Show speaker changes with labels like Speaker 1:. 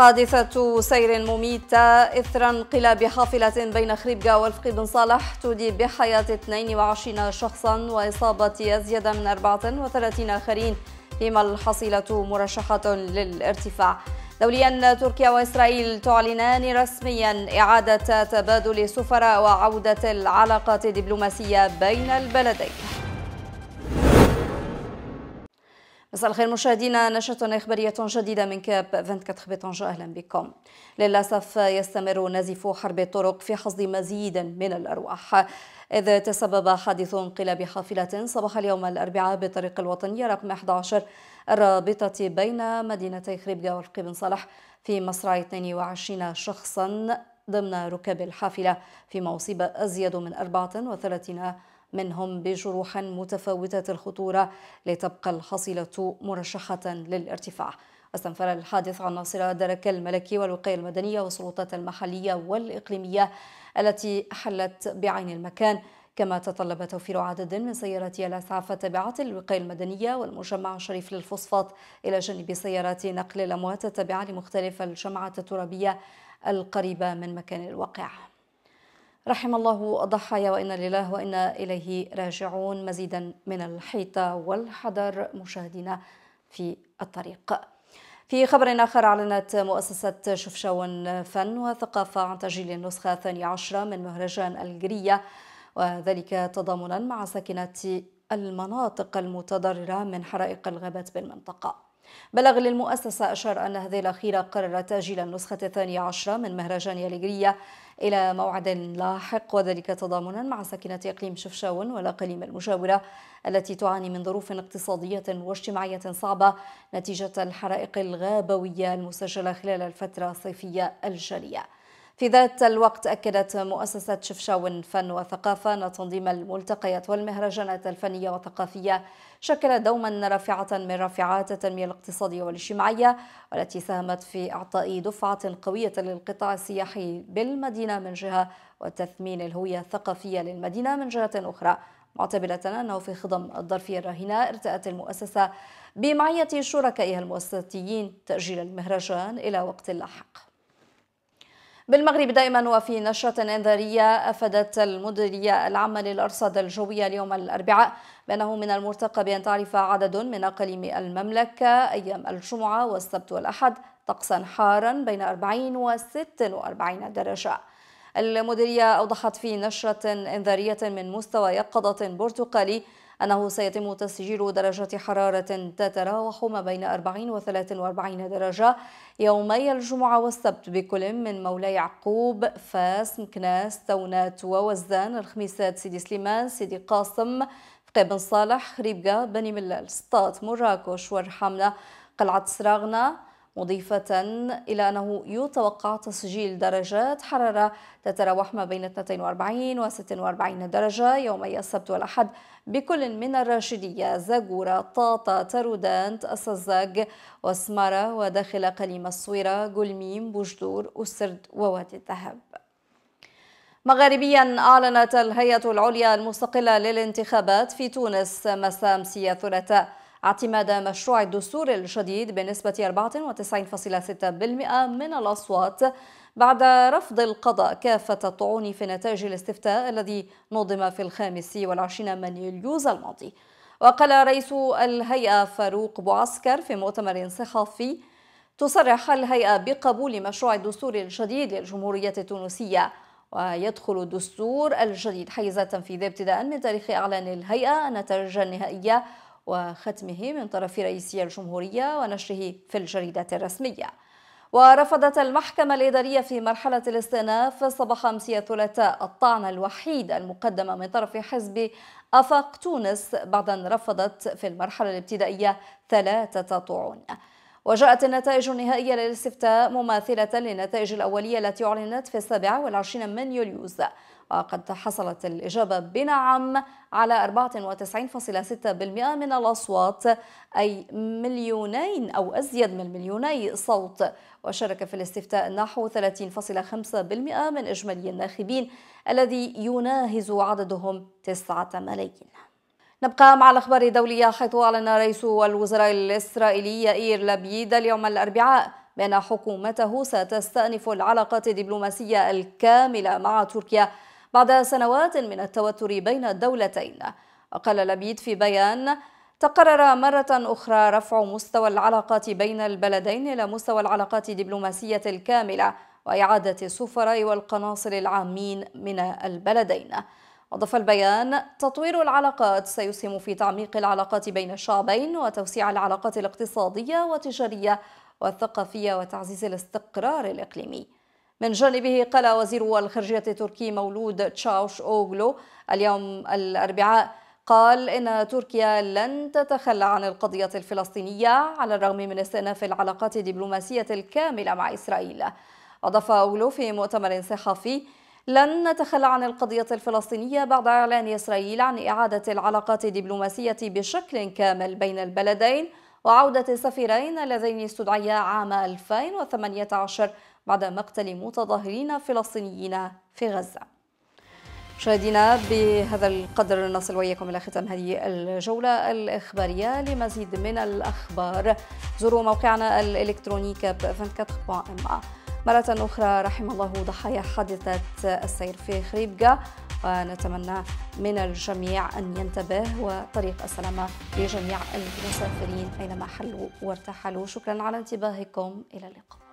Speaker 1: حادثة سير مميتة إثر انقلاب حافلة بين خريبكا والفقي بن صالح تودي بحياة 22 شخصا وإصابة أزيد من 34 آخرين فيما الحصيلة مرشحة للارتفاع دوليا تركيا وإسرائيل تعلنان رسميا إعادة تبادل سفراء وعودة العلاقات الدبلوماسية بين البلدين مساء الخير مشاهدينا نشرة إخبارية جديدة من كاب 24 بطنجة أهلا بكم للأسف يستمر نزف حرب الطرق في حصد مزيد من الأرواح إذ تسبب حادث انقلاب حافلة صباح اليوم الأربعاء بالطريق الوطنية رقم 11 الرابطة بين مدينتي خريبكا والقي بن صالح في مصرع 22 شخصا ضمن ركاب الحافلة فيما أصيب أزيد من 34 منهم بجروح متفاوتة الخطورة لتبقى الحصيلة مرشحة للارتفاع استنفر الحادث عناصر درك الملكي والوقاية المدنية والسلطات المحلية والإقليمية التي حلت بعين المكان كما تطلب توفير عدد من سيارات الاسعاف التابعه للوقايه المدنيه والمجمع الشريف للفوسفات الى جانب سيارات نقل الاموات التابعه لمختلف الجمعات الترابيه القريبه من مكان الواقع رحم الله الضحايا وإنا لله وإنا إليه راجعون مزيدا من الحيطة والحذر مشاهدينا في الطريق في خبر آخر أعلنت مؤسسة شفشاون فن وثقافة عن تسجيل النسخة الثانية عشرة من مهرجان الجرية وذلك تضامنا مع ساكنة المناطق المتضررة من حرائق الغابات بالمنطقة بلغ للمؤسسة أشار أن هذه الأخيرة قررت تأجيل النسخة الثانية عشرة من مهرجان ياليغرية إلى موعد لاحق وذلك تضامنا مع سكنة إقليم شفشاون والأقاليم المجاورة التي تعاني من ظروف اقتصادية واجتماعية صعبة نتيجة الحرائق الغابوية المسجلة خلال الفترة الصيفية الجارية في ذات الوقت أكدت مؤسسة شفشاون فن وثقافة أن تنظيم الملتقيات والمهرجانات الفنية والثقافية شكل دوما رافعة من رافعات التنمية الاقتصادية والاجتماعية والتي ساهمت في إعطاء دفعة قوية للقطاع السياحي بالمدينة من جهة وتثمين الهوية الثقافية للمدينة من جهة أخرى معتبرة أنه في خضم الظرفية الراهنة ارتأت المؤسسة بمعية شركائها المؤسساتيين تأجيل المهرجان إلى وقت لاحق بالمغرب دائما وفي نشرة إنذارية أفادت المديرية العامة للأرصاد الجوية اليوم الأربعاء بأنه من المرتقب أن تعرف عدد من أقاليم المملكة أيام الجمعة والسبت والأحد طقسا حارا بين 40 و 46 درجة المديرية أوضحت في نشرة إنذارية من مستوى يقظة برتقالي أنه سيتم تسجيل درجة حرارة تتراوح ما بين 40 و 43 درجة يومي الجمعة والسبت بكل من مولاي يعقوب فاس مكناس تونات ووزان الخميسات سيدي سليمان سيدي قاسم قبن صالح خريبقة بني ملال سطات مراكش ورحمنا قلعة سراغنا مضيفة إلى أنه يتوقع تسجيل درجات حرارة تتراوح ما بين 42 و 46 درجة يومي السبت والأحد بكل من الراشدية زاجورة طاطا ترودانت السزاق، وسمارة وداخل قليم الصويرة قلميم بوجدور أسرد ووادي الذهب مغاربيا أعلنت الهيئة العليا المستقلة للانتخابات في تونس مسام سيا الثلاثاء اعتماد مشروع الدستور الجديد بنسبة 94.6% من الأصوات بعد رفض القضاء كافة الطعون في نتائج الاستفتاء الذي نظم في الخامس والعشرين من يوليوز الماضي وقال رئيس الهيئة فاروق بوعسكر في مؤتمر صحفي تصرح الهيئة بقبول مشروع الدستور الجديد للجمهورية التونسية ويدخل الدستور الجديد حيز التنفيذ ابتداء من تاريخ إعلان الهيئة النتائج النهائية وختمه من طرف رئيس الجمهورية ونشره في الجريدة الرسمية ورفضت المحكمة الإدارية في مرحلة الاستئناف صباح أمس الثلاثاء الطعن الوحيد المقدم من طرف حزب أفاق تونس بعد أن رفضت في المرحلة الابتدائية ثلاثة طعون وجاءت النتائج النهائية للاستفتاء مماثلة للنتائج الأولية التي أعلنت في السابع والعشرين من يوليوز وقد حصلت الإجابة بنعم على 94.6% من الأصوات أي مليونين أو أزيد من مليوني صوت وشارك في الاستفتاء نحو 30.5% من إجمالي الناخبين الذي يناهز عددهم 9 ملايين نبقى مع الأخبار الدولية حيث أعلن رئيس الوزراء الإسرائيلي إير لابيد اليوم الأربعاء بأن حكومته ستستأنف العلاقات الدبلوماسية الكاملة مع تركيا بعد سنوات من التوتر بين الدولتين وقال لبيد في بيان تقرر مرة أخرى رفع مستوى العلاقات بين البلدين إلى مستوى العلاقات الدبلوماسية الكاملة وإعادة السفراء والقناصل العامين من البلدين أضاف البيان تطوير العلاقات سيسهم في تعميق العلاقات بين الشعبين وتوسيع العلاقات الاقتصادية والتجارية والثقافية وتعزيز الاستقرار الإقليمي من جانبه قال وزير الخارجية التركي مولود تشاوش أوغلو اليوم الأربعاء قال إن تركيا لن تتخلى عن القضية الفلسطينية على الرغم من استئناف العلاقات الدبلوماسية الكاملة مع إسرائيل أضاف أوغلو في مؤتمر صحفي لن نتخلى عن القضية الفلسطينية بعد إعلان إسرائيل عن إعادة العلاقات الدبلوماسية بشكل كامل بين البلدين وعودة السفيرين اللذين استدعيا عام 2018 بعد مقتل متظاهرين فلسطينيين في غزة مشاهدينا بهذا القدر نصل وإياكم إلى ختام هذه الجولة الإخبارية لمزيد من الأخبار زوروا موقعنا الإلكتروني كاب 24.ما مرة أخرى رحم الله ضحايا حادثة السير في خريبكا ونتمنى من الجميع أن ينتبه وطريق السلامة لجميع المسافرين أينما حلوا وارتحلوا شكرا على انتباهكم إلى اللقاء